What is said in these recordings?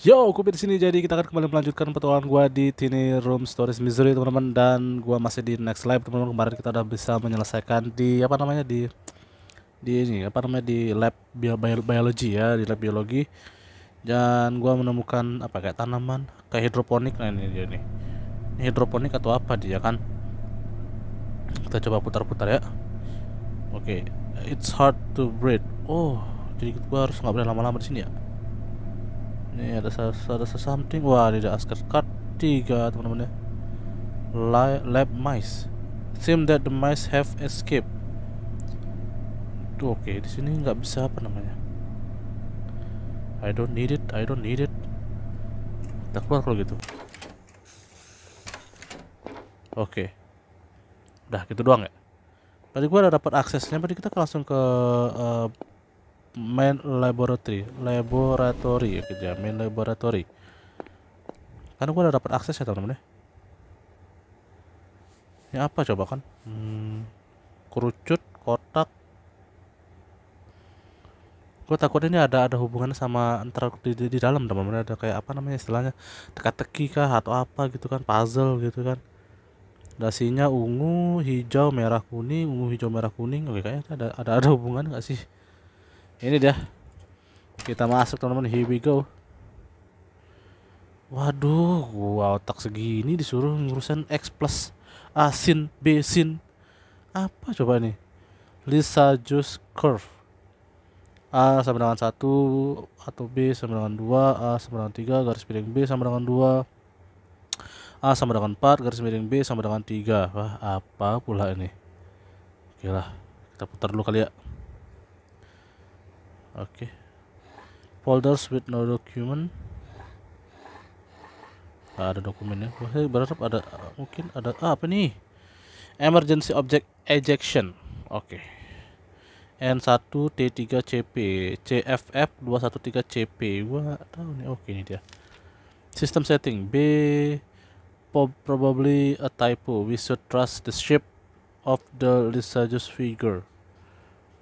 Yo, Kupir di sini. Jadi kita akan kembali melanjutkan petualangan gua di Tiny Room Stories Misery, teman-teman. Dan gua masih di next live, teman-teman. Kemarin kita udah bisa menyelesaikan di apa namanya di di ini apa namanya di lab bio biologi ya, di lab biologi. Dan gua menemukan apa kayak tanaman, kayak hidroponik nah ini dia nih. Ini hidroponik atau apa dia kan? Kita coba putar-putar ya. Oke, okay. it's hard to breathe. Oh, jadi gue harus nggak boleh lama-lama di sini ya ini ada ada something wah ini ada asker card 3 teman-teman ya lab mice seem that the mice have escaped tuh oke okay. di sini nggak bisa apa namanya I don't need it I don't need it kita keluar kalau gitu oke okay. udah gitu doang ya tadi gua udah dapat aksesnya berarti kita langsung ke eh, main laboratory laboratory gitu ya main laboratory karena gua udah dapat akses ya teman-teman ya ini apa coba kan hmm, kerucut kotak gue takut ini ada ada hubungannya sama antara di, di, di dalam teman-teman ada kayak apa namanya istilahnya teka-teki kah atau apa gitu kan puzzle gitu kan dasinya ungu hijau merah kuning ungu hijau merah kuning oke kayaknya ada ada ada hubungan gak sih ini dia kita masuk teman-teman here we go waduh gua otak segini disuruh ngurusin X plus A sin B sin apa coba ini Lisa Juice Curve A sama dengan 1 atau B sama dengan 2 A sama dengan 3 garis miring B sama dengan 2 A sama dengan 4 garis miring B sama dengan 3 Wah apa pula ini Oke kita putar dulu kali ya okay folders with no document nah, ada dokumennya saya berharap ada mungkin ada ah, apa nih emergency object ejection oke okay. N1T3CP CFF213CP gua tahu nih oke okay, ini dia system setting B probably a typo we should trust the shape of the Lisajus figure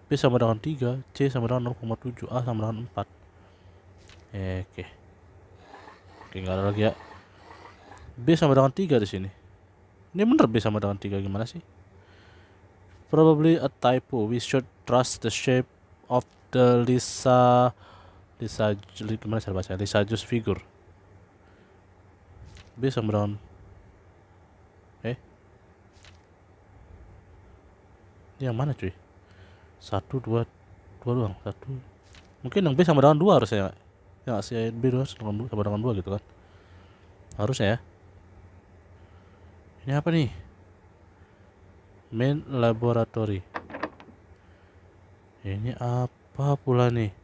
B sama dengan 3 C sama dengan 0,7 A sama dengan 4 oke oke nggak ada lagi ya B sama dengan 3 di sini ini bener B sama dengan 3 gimana sih probably a typo we should trust the shape of the Lisa Lisa gimana saya baca Lisa just figure B sama dengan eh ini yang mana cuy satu dua dua doang satu mungkin yang B sama dengan dua harusnya ya si A B dua sama dengan dua sama dengan dua gitu kan harusnya ya ini apa nih main laboratory ini apa pula nih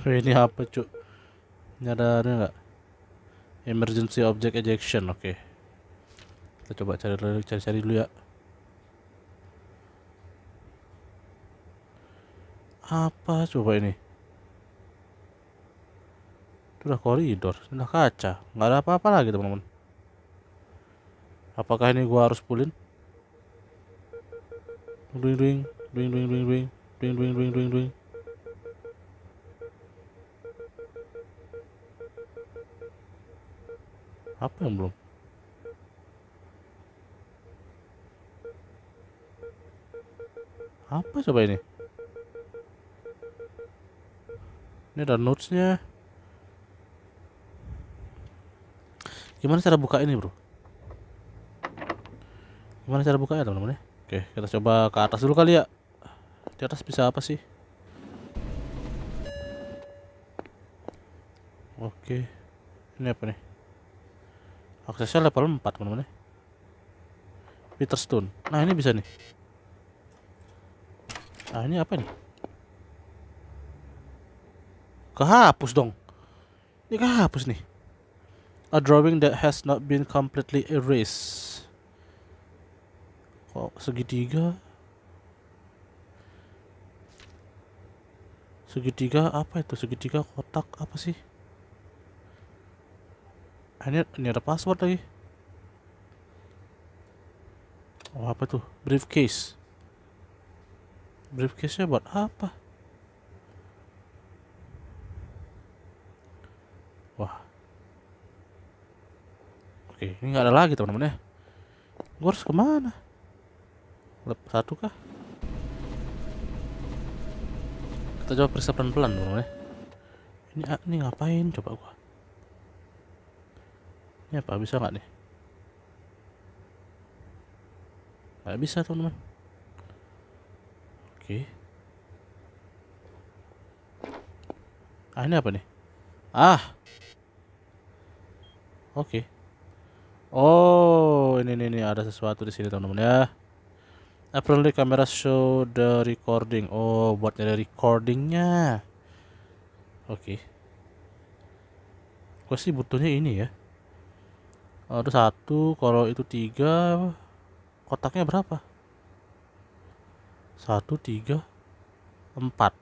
ini apa cuk nyadar ada emergency object ejection oke okay. kita coba cari cari cari dulu ya apa coba ini Sudah koridor sudah kaca nggak ada apa-apa lagi teman-teman apakah ini gua harus pulin ring ring ring ring ring ring ring ring ring ring apa yang belum apa coba ini ini ada notesnya gimana cara buka ini bro gimana cara buka ya teman-teman ya? oke kita coba ke atas dulu kali ya di atas bisa apa sih oke ini apa nih aksesnya level 4 teman-teman ya. Peter Stone nah ini bisa nih nah ini apa nih kehapus dong ini kehapus nih a drawing that has not been completely erased kok segitiga segitiga apa itu segitiga kotak apa sih ini, ini ada password lagi oh apa tuh briefcase briefcase nya buat apa wah oke ini nggak ada lagi teman-teman ya gue harus kemana lep satu kah kita coba periksa pelan-pelan dulu ya ini, ah, ini ngapain coba gua ini apa bisa nggak nih nggak bisa teman-teman oke ah ini apa nih ah oke oh ini ini, ini. ada sesuatu di sini teman-teman ya Apparently kamera show the recording. Oh, buat ada recordingnya. Oke. Okay. Gue sih butuhnya ini ya. Eh, Aduh satu kalau itu tiga kotaknya berapa satu tiga empat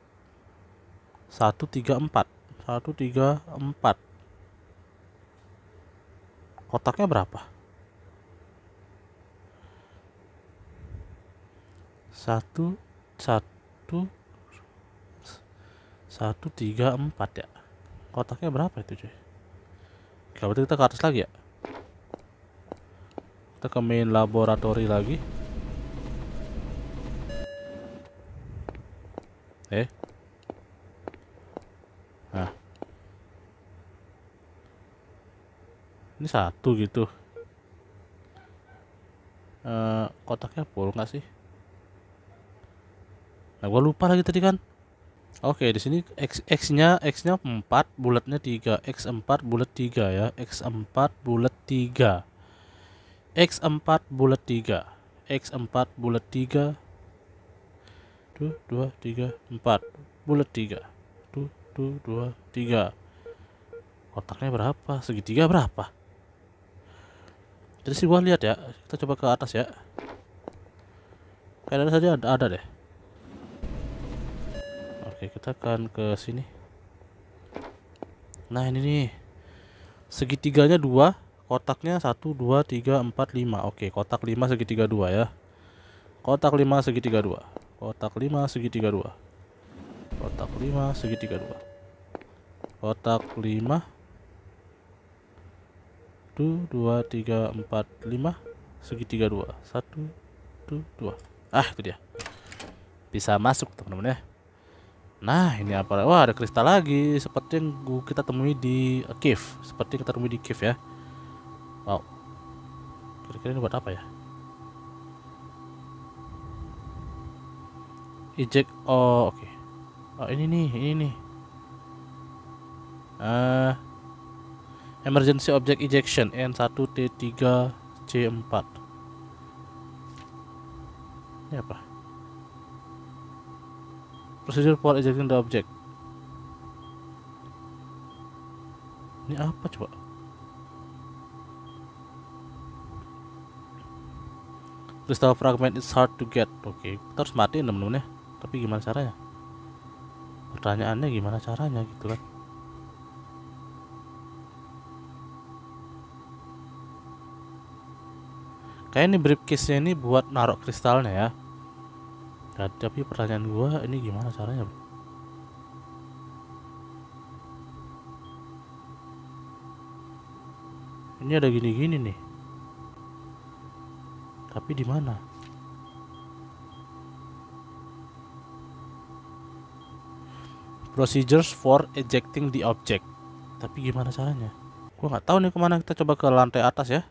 satu tiga empat satu tiga empat kotaknya berapa satu satu satu tiga empat ya kotaknya berapa itu cuy Gak berarti kita ke atas lagi ya kita ke main laboratori lagi. Eh. Nah. Ini satu gitu. Uh, kotaknya full nggak sih? Nah, gua lupa lagi tadi kan. Oke, di sini x x-nya x-nya 4, bulatnya 3, x 4 bulat 3 ya. x 4 bulat 3. X4 bulat 3 X4 bulat 3 2, 2, 3, 4 bulat 3 2, 2, 2, 3 kotaknya berapa segitiga berapa jadi sih gua lihat ya kita coba ke atas ya kayaknya saja ada, ada deh oke kita akan ke sini nah ini nih segitiganya dua kotaknya 1 2 3 4 5 oke kotak 5 segitiga 2 ya kotak 5 segitiga 2 kotak 5 segitiga 2 kotak 5 segitiga 2 kotak 5 1 2 3 4 5 segitiga 2 1 2 2 ah itu dia bisa masuk teman-teman ya Nah, ini apa? Wah, ada kristal lagi. Seperti yang kita temui di cave. Seperti yang kita temui di cave ya. Wow. Kira-kira ini buat apa ya? Eject. Oh, oke. Okay. Oh, ini nih, ini nih. Uh, emergency object ejection N1T3C4. Ini apa? Procedure for ejecting the object. Ini apa coba? Crystal fragment is hard to get. Oke, okay. terus mati matiin temen ya. Tapi gimana caranya? Pertanyaannya gimana caranya gitu kan? Kayaknya ini briefcase-nya ini buat narok kristalnya ya. tapi pertanyaan gua ini gimana caranya, Ini ada gini-gini nih. Tapi di mana? Procedures for ejecting the object. Tapi gimana caranya? Gua nggak tahu nih kemana kita coba ke lantai atas ya.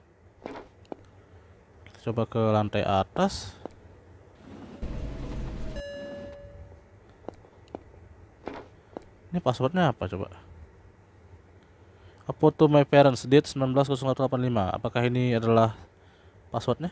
Kita coba ke lantai atas. Ini passwordnya apa coba? Apa to my parents date 19085. Apakah ini adalah passwordnya?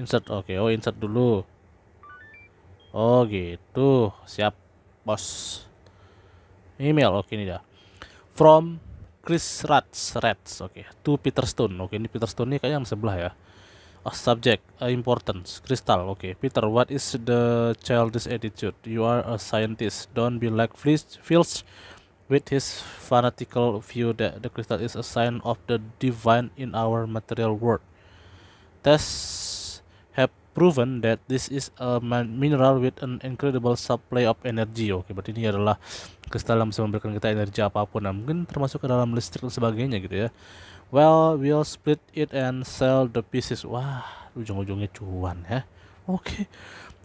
Insert. Oke, okay. oh insert dulu. Oh, gitu. Siap, Bos. Email. Oke, okay, ini dah. From Chris Rats, Rats. Oke, okay. to Peter Stone. Oke, okay, ini Peter Stone ini kayaknya yang sebelah ya. A subject, a importance, crystal. Oke, okay. Peter, what is the childish attitude? You are a scientist. Don't be like Fields with his fanatical view that the crystal is a sign of the divine in our material world. Test proven that this is a mineral with an incredible supply of energy. Oke, berarti ini adalah kristal yang bisa memberikan kita energi apapun, nah, mungkin termasuk ke dalam listrik dan sebagainya gitu ya. Well, we'll split it and sell the pieces. Wah, ujung-ujungnya cuan ya. Oke, okay.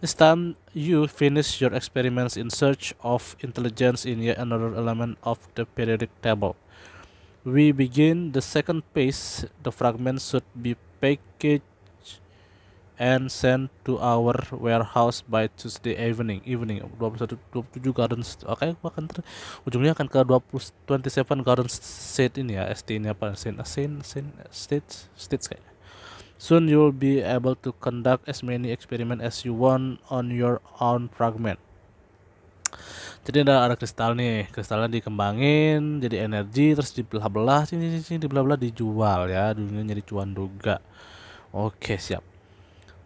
this time you finish your experiments in search of intelligence in yet another element of the periodic table. We begin the second phase. The fragments should be packaged and sent to our warehouse by Tuesday evening evening 21 27 Gardens oke okay, akan ter ujungnya akan ke 20 27 Gardens State ini ya ST ini apa Saint Saint Saint States States kayak soon you will be able to conduct as many experiment as you want on your own fragment jadi ada ada kristal nih kristalnya dikembangin jadi energi terus dibelah-belah sini sini dibelah-belah dijual ya dunia jadi cuan juga oke siap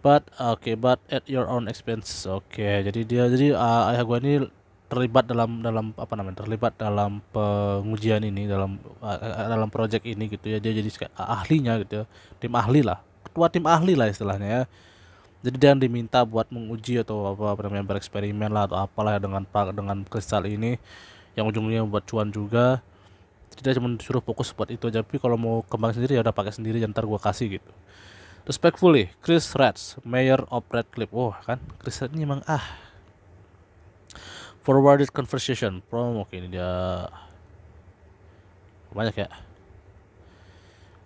but oke okay, but at your own expense. oke okay, jadi dia jadi uh, ayah gua ini terlibat dalam dalam apa namanya terlibat dalam pengujian ini dalam uh, dalam project ini gitu ya dia jadi ahlinya gitu ya. tim ahli lah ketua tim ahli lah istilahnya ya jadi dia diminta buat menguji atau apa, apa namanya bereksperimen lah atau apalah ya, dengan dengan kristal ini yang ujungnya buat cuan juga tidak cuma disuruh fokus buat itu aja tapi kalau mau kembang sendiri ya udah pakai sendiri jantar ya gua kasih gitu Respectfully, Chris Reds, Mayor of Red Clip. Wah, oh, wow, kan Chris Reds ini emang ah. Forwarded conversation from oke okay, ini dia banyak ya.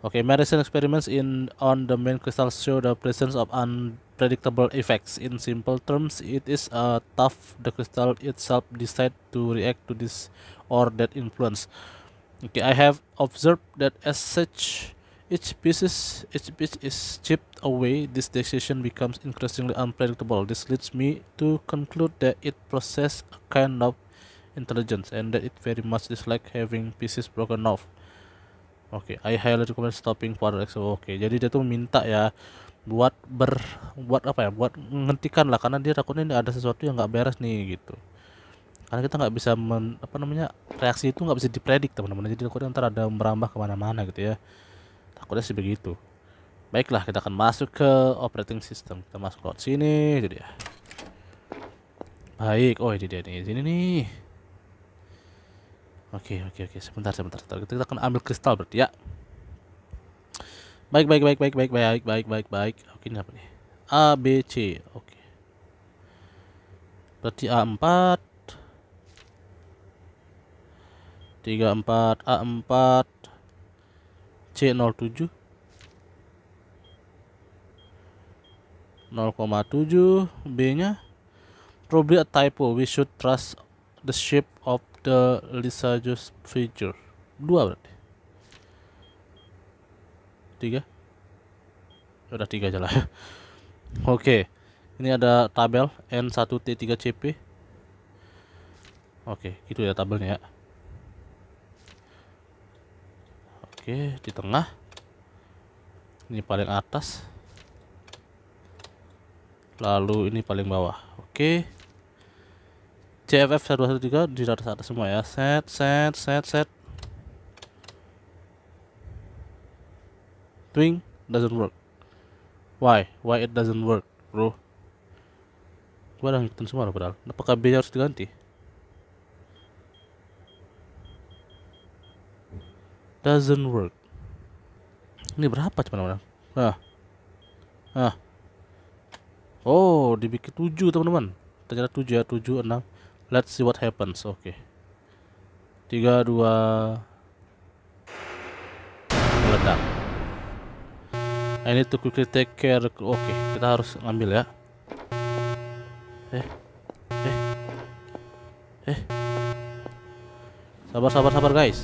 Oke, okay, medicine experiments in on the main crystal show the presence of unpredictable effects. In simple terms, it is a tough the crystal itself decide to react to this or that influence. Okay, I have observed that as such Each piece, each piece is chipped away. This decision becomes increasingly unpredictable. This leads me to conclude that it possesses a kind of intelligence and that it very much dislike having pieces broken off. Oke, okay, I highly recommend stopping for example. Oke, oh, okay, jadi dia tuh minta ya buat ber buat apa ya buat menghentikan lah karena dia takutnya ini ada sesuatu yang nggak beres nih gitu karena kita nggak bisa men, apa namanya reaksi itu nggak bisa dipredik teman-teman jadi takutnya ntar ada merambah kemana-mana gitu ya takutnya sih begitu baiklah kita akan masuk ke operating system kita masuk ke sini itu dia baik oh ini dia nih sini nih Oke, oke, oke. Sebentar, sebentar, Kita akan ambil kristal berarti ya. Baik, baik, baik, baik, baik, baik, baik, baik, baik. Oke, ini apa nih? A, B, C. Oke. Berarti A4. empat A4 C07 0,7 B nya probably a typo we should trust the shape of the Lisajus feature 2 berarti 3 ya udah 3 aja lah oke okay. ini ada tabel N1T3CP oke okay, itu ya tabelnya ya Oke, di tengah. Ini paling atas. Lalu ini paling bawah. Oke. CFF 123 di atas atas semua ya. Set, set, set, set. Twing doesn't work. Why? Why it doesn't work, bro? Gua udah ngikutin semua loh padahal. Apakah B-nya harus diganti? doesn't work. Ini berapa cuman teman Ah, ah. Oh, dibikin tujuh teman-teman. Ternyata tujuh, ya, 7 6. Let's see what happens. Oke. Okay. 3 2 meledak. I need to quickly take care. Oke, okay, kita harus ngambil ya. Eh. Eh. Eh. Sabar sabar sabar guys.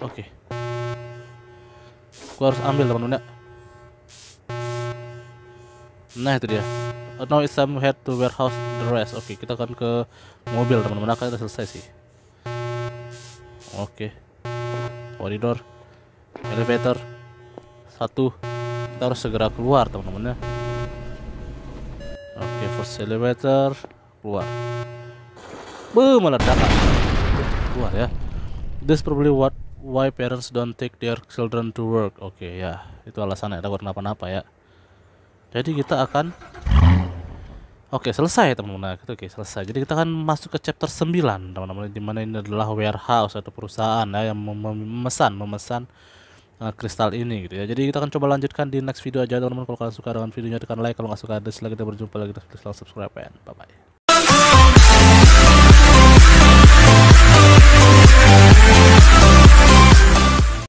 Oke. Okay. Gua harus ambil teman-teman ya. Nah, itu dia. Oh, now it's time head to warehouse the rest. Oke, okay, kita akan ke mobil teman-teman. Akan selesai sih. Oke. Okay. Koridor, elevator, satu. Kita harus segera keluar teman-teman ya. Oke, okay, first elevator keluar. malah datang. Keluar ya. This probably what why parents don't take their children to work oke okay, ya itu alasannya takut kenapa-napa ya jadi kita akan oke okay, selesai teman-teman nah, gitu, oke okay, selesai jadi kita akan masuk ke chapter 9 teman-teman dimana ini adalah warehouse atau perusahaan ya yang memesan memesan uh, kristal ini gitu ya jadi kita akan coba lanjutkan di next video aja teman-teman kalau kalian suka dengan videonya tekan like kalau nggak suka dislike kita berjumpa lagi di subscribe and ya. bye bye